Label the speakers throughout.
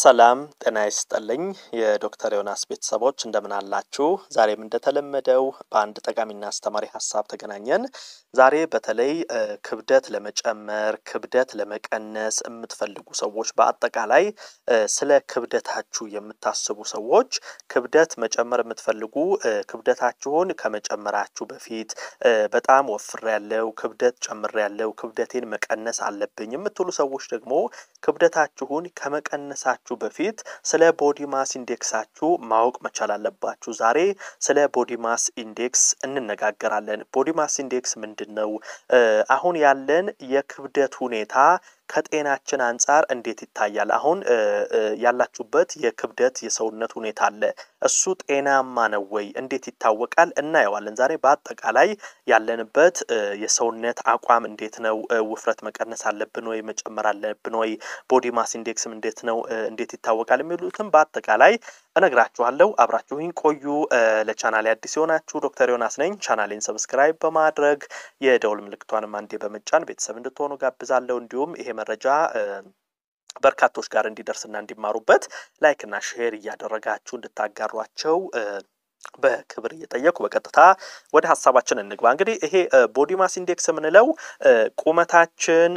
Speaker 1: ሰላም ጤና ይስጠልኝ የዶክተር ዮናስ ቤተሰቦች እንደምን አላችሁ? ዛሬም እንደተለመደው በአንድ ጠቃሚና አስተማሪ ሀሳብ ተገናኘን። ዛሬ በተለይ ክብደት ለመጨመር ክብደት ለመቀነስ የምትፈልጉ ሰዎች፣ በአጠቃላይ ስለ ክብደታችሁ የምታስቡ ሰዎች ክብደት መጨመር የምትፈልጉ ክብደታችሁን ከመጨመራችሁ በፊት በጣም ወፍር ያለው ክብደት ጨምር ያለው ክብደቴን መቀነስ አለብኝ የምትሉ ሰዎች ደግሞ ክብደታችሁን ከመቀነሳ ከመናገራችሁ በፊት ስለ ቦዲ ማስ ኢንዴክሳችሁ ማወቅ መቻል አለባችሁ። ዛሬ ስለ ቦዲ ማስ ኢንዴክስ እንነጋገራለን። ቦዲ ማስ ኢንዴክስ ምንድን ነው? አሁን ያለን የክብደት ሁኔታ ከጤናችን አንጻር እንዴት ይታያል? አሁን ያላችሁበት የክብደት የሰውነት ሁኔታ አለ። እሱ ጤናማ ነው ወይ? እንዴት ይታወቃል? እናየዋለን። ዛሬ በአጠቃላይ ያለንበት የሰውነት አቋም እንዴት ነው? ውፍረት መቀነስ አለብን ወይ? መጨመር አለብን ወይ? ቦዲ ማስ ኢንዴክስም እንዴት ነው? እንዴት ይታወቃል? የሚሉትም በአጠቃላይ እነግራችኋለሁ። አብራችሁኝ ቆዩ። ለቻናሌ አዲስ የሆናችሁ ዶክተር ዮናስ ነኝ። ቻናሌን ሰብስክራይብ በማድረግ የደውል ምልክቷንም አንዴ በመጫን ቤተሰብ እንድትሆኑ ጋብዛለሁ። እንዲሁም ይሄ መረጃ በርካቶች ጋር እንዲደርስና እንዲማሩበት ላይክና ሼር እያደረጋችሁ እንድታጋሯቸው በክብር እየጠየቁ በቀጥታ ወደ ሀሳባችን እንግባ። እንግዲህ ይሄ ቦዲ ማስ ኢንዴክስ የምንለው ቁመታችን፣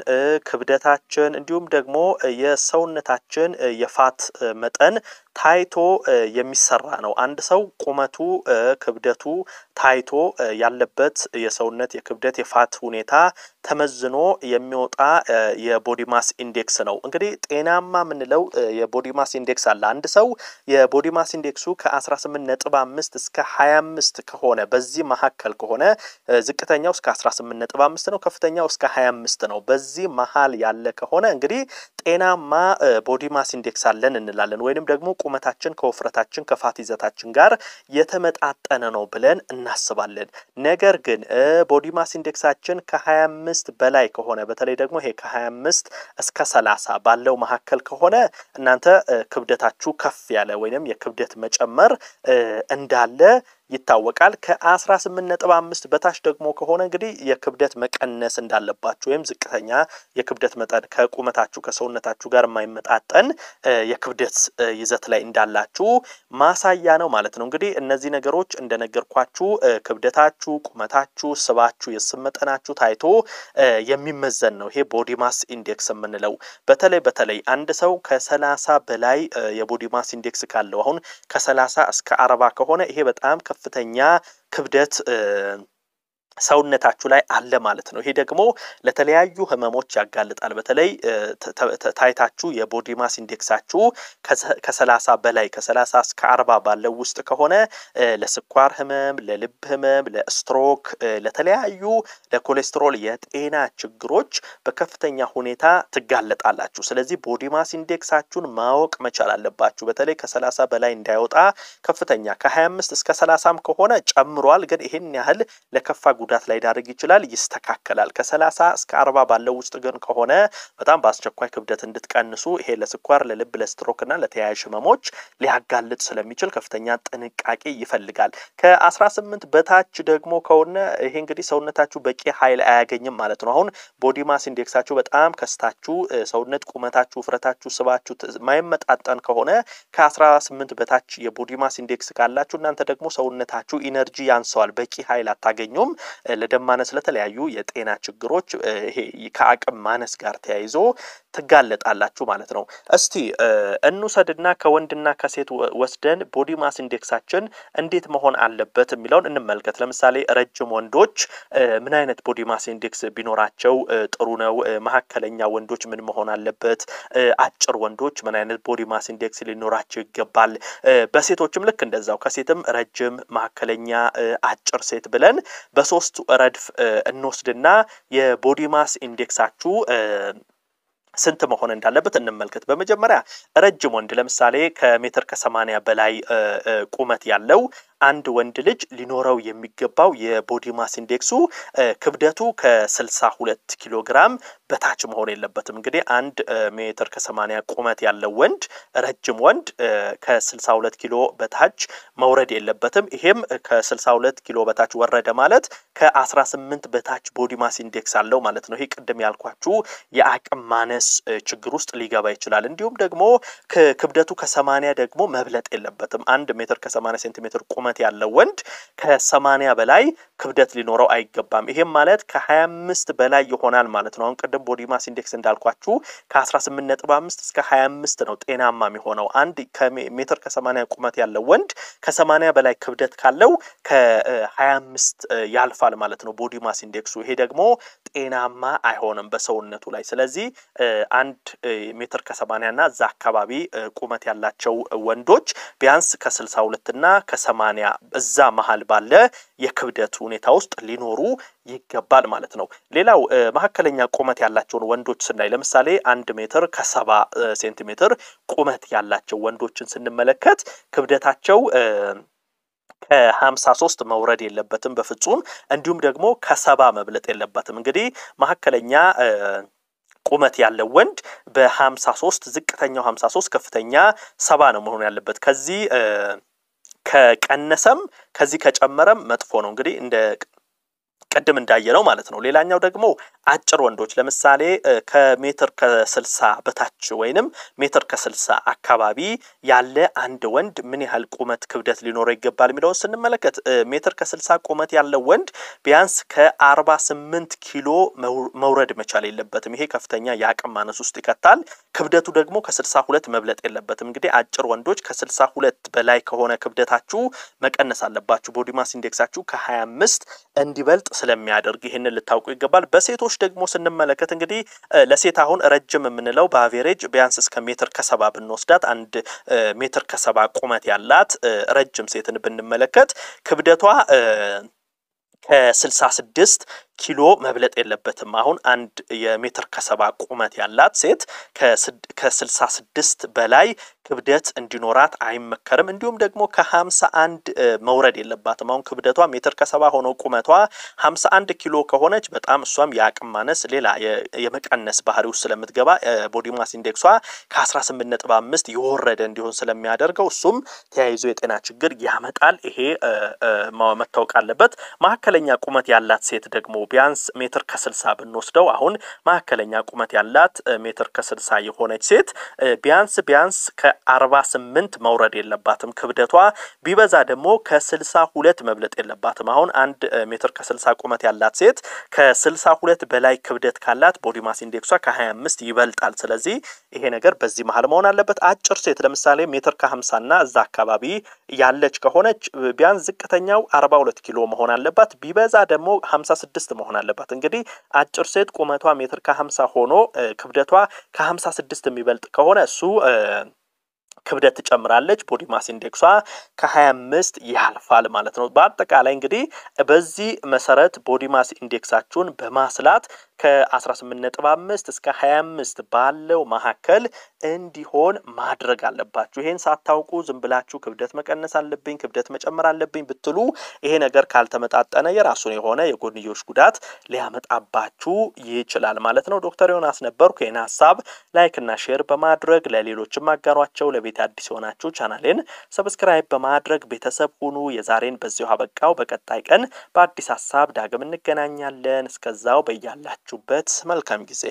Speaker 1: ክብደታችን እንዲሁም ደግሞ የሰውነታችን የፋት መጠን ታይቶ የሚሰራ ነው። አንድ ሰው ቁመቱ፣ ክብደቱ ታይቶ ያለበት የሰውነት የክብደት የፋት ሁኔታ ተመዝኖ የሚወጣ የቦዲ ማስ ኢንዴክስ ነው። እንግዲህ ጤናማ የምንለው የቦዲ ማስ ኢንዴክስ አለ። አንድ ሰው የቦዲ ማስ ኢንዴክሱ ከ18 ነጥብ 5 እስከ 25 ከሆነ በዚህ መካከል ከሆነ ዝቅተኛው እስከ 18 ነጥብ 5 ነው፣ ከፍተኛው እስከ 25 ነው። በዚህ መሀል ያለ ከሆነ እንግዲህ ጤናማ ቦዲ ማስ ኢንዴክስ አለን እንላለን ወይንም ደግሞ ከቁመታችን፣ ከውፍረታችን፣ ከፋት ይዘታችን ጋር የተመጣጠነ ነው ብለን እናስባለን። ነገር ግን ማስ ኢንዴክሳችን ከ25 በላይ ከሆነ በተለይ ደግሞ ይሄ ከ25 እስከ 30 ባለው መካከል ከሆነ እናንተ ክብደታችሁ ከፍ ያለ ወይንም የክብደት መጨመር እንዳለ ይታወቃል። ከ18.5 በታች ደግሞ ከሆነ እንግዲህ የክብደት መቀነስ እንዳለባችሁ ወይም ዝቅተኛ የክብደት መጠን ከቁመታችሁ ከሰውነታችሁ ጋር የማይመጣጠን የክብደት ይዘት ላይ እንዳላችሁ ማሳያ ነው ማለት ነው። እንግዲህ እነዚህ ነገሮች እንደነገርኳችሁ ክብደታችሁ፣ ቁመታችሁ፣ ስባችሁ፣ የስብ መጠናችሁ ታይቶ የሚመዘን ነው። ይሄ ቦዲ ማስ ኢንዴክስ የምንለው በተለይ በተለይ አንድ ሰው ከሰላሳ በላይ የቦዲ ማስ ኢንዴክስ ካለው አሁን ከሰላሳ እስከ አርባ ከሆነ ይሄ በጣም ከፍተኛ ክብደት ሰውነታችሁ ላይ አለ ማለት ነው። ይሄ ደግሞ ለተለያዩ ህመሞች ያጋልጣል። በተለይ ታይታችሁ የቦዲ ማስ ኢንዴክሳችሁ ከሰላሳ በላይ ከሰላሳ እስከ አርባ ባለው ውስጥ ከሆነ ለስኳር ህመም፣ ለልብ ህመም፣ ለስትሮክ፣ ለተለያዩ ለኮሌስትሮል የጤና ችግሮች በከፍተኛ ሁኔታ ትጋለጣላችሁ። ስለዚህ ቦዲ ማስ ኢንዴክሳችሁን ማወቅ መቻል አለባችሁ። በተለይ ከሰላሳ በላይ እንዳይወጣ ከፍተኛ ከሀያ አምስት እስከ ሰላሳም ከሆነ ጨምሯል፣ ግን ይህን ያህል ለከፋ ጉዳት ላይ ዳርግ ይችላል፣ ይስተካከላል። ከሰላሳ እስከ አርባ ባለው ውስጥ ግን ከሆነ በጣም በአስቸኳይ ክብደት እንድትቀንሱ ይሄ ለስኳር ለልብ እና ለተያያዥ ህመሞች ሊያጋልጥ ስለሚችል ከፍተኛ ጥንቃቄ ይፈልጋል። ከአስራ ስምንት በታች ደግሞ ከሆነ ይሄ እንግዲህ ሰውነታችሁ በቂ ኃይል አያገኝም ማለት ነው። አሁን ቦዲ ማስ ኢንዴክሳችሁ በጣም ከስታችሁ ሰውነት ቁመታችሁ፣ ውፍረታችሁ፣ ስባችሁ ማይመጣጠን ከሆነ ከአስራ ስምንት በታች የቦዲ ማስ ኢንዴክስ ካላችሁ እናንተ ደግሞ ሰውነታችሁ ኢነርጂ ያንሰዋል፣ በቂ ኃይል አታገኙም። ለደም ማነስ ለተለያዩ የጤና ችግሮች ይሄ ከአቅም ማነስ ጋር ተያይዞ ትጋለጣላችሁ ማለት ነው። እስቲ እንውሰድና ከወንድና ከሴት ወስደን ቦዲ ማስ ኢንዴክሳችን እንዴት መሆን አለበት የሚለውን እንመልከት። ለምሳሌ ረጅም ወንዶች ምን አይነት ቦዲ ማስ ኢንዴክስ ቢኖራቸው ጥሩ ነው? መካከለኛ ወንዶች ምን መሆን አለበት? አጭር ወንዶች ምን አይነት ቦዲ ማስ ኢንዴክስ ሊኖራቸው ይገባል? በሴቶችም ልክ እንደዛው ከሴትም ረጅም፣ መካከለኛ፣ አጭር ሴት ብለን በሶስት ሶስት ረድፍ እንወስድና የቦዲ ማስ ኢንዴክሳችሁ ስንት መሆን እንዳለበት እንመልከት። በመጀመሪያ ረጅም ወንድ ለምሳሌ ከሜትር ከሰማንያ በላይ ቁመት ያለው አንድ ወንድ ልጅ ሊኖረው የሚገባው የቦዲ ማስ ኢንዴክሱ ክብደቱ ከ62 ኪሎ ግራም በታች መሆን የለበትም። እንግዲህ አንድ ሜትር ከ80 ቁመት ያለው ወንድ ረጅም ወንድ ከ62 ኪሎ በታች መውረድ የለበትም። ይሄም ከ62 ኪሎ በታች ወረደ ማለት ከ18 በታች ቦዲ ማስ ኢንዴክስ አለው ማለት ነው። ይሄ ቅድም ያልኳችሁ የአቅም ማነስ ችግር ውስጥ ሊገባ ይችላል። እንዲሁም ደግሞ ክብደቱ ከ80 ደግሞ መብለጥ የለበትም። አንድ ሜትር ከ80 ሴንቲሜትር ቁመት ሰውነት ያለው ወንድ ከሰማንያ በላይ ክብደት ሊኖረው አይገባም። ይሄም ማለት ከ25 በላይ ይሆናል ማለት ነው። አሁን ቅድም ማስ ኢንዴክስ እንዳልኳችሁ ከ18.5 እስከ 25 ነው ጤናማ የሚሆነው። አንድ ሜትር ከ80 ቁመት ያለው ወንድ ከ80 በላይ ክብደት ካለው ከ25 ያልፋል ማለት ነው ቦዲማስ ኢንዴክሱ። ይሄ ደግሞ ጤናማ አይሆንም በሰውነቱ ላይ። ስለዚህ አንድ ሜትር ከ80 እና እዛ አካባቢ ቁመት ያላቸው ወንዶች ቢያንስ ከ62 እና ከ80 ብሪታንያ እዛ መሀል ባለ የክብደት ሁኔታ ውስጥ ሊኖሩ ይገባል ማለት ነው። ሌላው መካከለኛ ቁመት ያላቸውን ወንዶች ስናይ ለምሳሌ አንድ ሜትር ከሰባ ሴንቲሜትር ቁመት ያላቸው ወንዶችን ስንመለከት ክብደታቸው ከሀምሳ ሶስት መውረድ የለበትም በፍጹም እንዲሁም ደግሞ ከሰባ መብለጥ የለበትም። እንግዲህ መካከለኛ ቁመት ያለው ወንድ በሀምሳ ሶስት ዝቅተኛው ሶስት ከፍተኛ ሰባ ነው መሆን ያለበት ከዚህ ከቀነሰም ከዚህ ከጨመረም መጥፎ ነው። እንግዲህ እንደ ቅድም እንዳየነው ማለት ነው። ሌላኛው ደግሞ አጭር ወንዶች ለምሳሌ ከሜትር ከስልሳ በታች ወይንም ሜትር ከስልሳ አካባቢ ያለ አንድ ወንድ ምን ያህል ቁመት ክብደት ሊኖረው ይገባል የሚለውን ስንመለከት ሜትር ከስልሳ ቁመት ያለው ወንድ ቢያንስ ከአርባ ስምንት ኪሎ መውረድ መቻል የለበትም። ይሄ ከፍተኛ የአቅም ማነስ ውስጥ ይከታል። ክብደቱ ደግሞ ከስልሳ ሁለት መብለጥ የለበትም። እንግዲህ አጭር ወንዶች ከስልሳ ሁለት በላይ ከሆነ ክብደታችሁ መቀነስ አለባችሁ። ቦዲማስ ኢንዴክሳችሁ ከሀያ አምስት እንዲበልጥ ስለሚያደርግ ይህን ልታውቁ ይገባል። በሴቶች ደግሞ ስንመለከት እንግዲህ ለሴት አሁን ረጅም የምንለው በአቬሬጅ ቢያንስ እስከ ሜትር ከሰባ ብንወስዳት አንድ ሜትር ከሰባ ቁመት ያላት ረጅም ሴትን ብንመለከት ክብደቷ ከ66 ኪሎ መብለጥ የለበትም። አሁን አንድ የሜትር ከሰባ ቁመት ያላት ሴት ከስልሳ ስድስት በላይ ክብደት እንዲኖራት አይመከርም። እንዲሁም ደግሞ ከሀምሳ አንድ መውረድ የለባትም። አሁን ክብደቷ ሜትር ከሰባ ሆኖ ቁመቷ ሀምሳ አንድ ኪሎ ከሆነች በጣም እሷም የአቅም ማነስ ሌላ የመቀነስ ባህሪ ውስጥ ስለምትገባ ቦዲማስ ኢንዴክሷ ከአስራ ስምንት ነጥብ አምስት የወረደ እንዲሆን ስለሚያደርገው እሱም ተያይዞ የጤና ችግር ያመጣል። ይሄ መታወቅ አለበት። መካከለኛ ቁመት ያላት ሴት ደግሞ ቢያንስ ሜትር ከስልሳ ብንወስደው አሁን መካከለኛ ቁመት ያላት ሜትር ከስልሳ የሆነች ሴት ቢያንስ ቢያንስ ከአርባ ስምንት መውረድ የለባትም ክብደቷ ቢበዛ ደግሞ ከስልሳ ሁለት መብለጥ የለባትም። አሁን አንድ ሜትር ከስልሳ ቁመት ያላት ሴት ከስልሳ ሁለት በላይ ክብደት ካላት ቦዲማስ ኢንዴክሷ ከሀያ አምስት ይበልጣል። ስለዚህ ይሄ ነገር በዚህ መሀል መሆን አለበት። አጭር ሴት ለምሳሌ ሜትር እና እዛ አካባቢ ያለች ከሆነች ቢያንስ ዝቅተኛው አርባ ሁለት ኪሎ መሆን አለባት። ቢበዛ ደግሞ ሀምሳ ስድስት መሆን አለባት። እንግዲህ አጭር ሴት ቁመቷ ሜትር ከ50 ሆኖ ክብደቷ ከ56 የሚበልጥ ከሆነ እሱ ክብደት ትጨምራለች። ቦዲ ማስ ኢንዴክሷ ከ25 ያልፋል ማለት ነው። በአጠቃላይ እንግዲህ በዚህ መሰረት ቦዲ ማስ ኢንዴክሳችሁን በማስላት ከ18.5 እስከ 25 ባለው መካከል እንዲሆን ማድረግ አለባችሁ። ይሄን ሳታውቁ ዝም ብላችሁ ክብደት መቀነስ አለብኝ፣ ክብደት መጨመር አለብኝ ብትሉ ይሄ ነገር ካልተመጣጠነ የራሱን የሆነ የጎንዮሽ ጉዳት ሊያመጣባችሁ ይችላል ማለት ነው። ዶክተር ዮናስ ነበርኩ። ይህን ሀሳብ ላይክ እና ሼር በማድረግ ለሌሎችም አጋሯቸው። ለቤት ቤት አዲስ የሆናችሁ ቻናሌን ሰብስክራይብ በማድረግ ቤተሰብ ሁኑ። የዛሬን በዚሁ አበቃው። በቀጣይ ቀን በአዲስ ሀሳብ ዳግም እንገናኛለን። እስከዛው በያላችሁበት መልካም ጊዜ